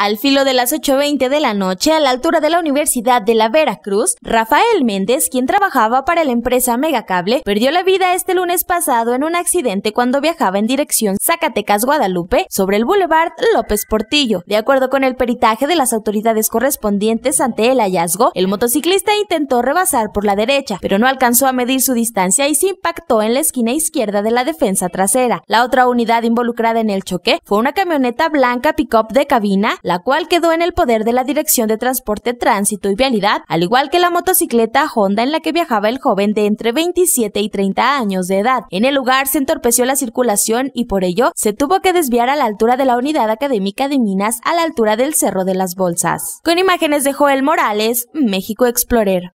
Al filo de las 8.20 de la noche, a la altura de la Universidad de la Veracruz, Rafael Méndez, quien trabajaba para la empresa Megacable, perdió la vida este lunes pasado en un accidente cuando viajaba en dirección Zacatecas-Guadalupe sobre el Boulevard López Portillo. De acuerdo con el peritaje de las autoridades correspondientes ante el hallazgo, el motociclista intentó rebasar por la derecha, pero no alcanzó a medir su distancia y se impactó en la esquina izquierda de la defensa trasera. La otra unidad involucrada en el choque fue una camioneta blanca pick-up de cabina, la cual quedó en el poder de la Dirección de Transporte, Tránsito y Vialidad, al igual que la motocicleta Honda en la que viajaba el joven de entre 27 y 30 años de edad. En el lugar se entorpeció la circulación y por ello se tuvo que desviar a la altura de la unidad académica de Minas a la altura del Cerro de las Bolsas. Con imágenes de Joel Morales, México Explorer.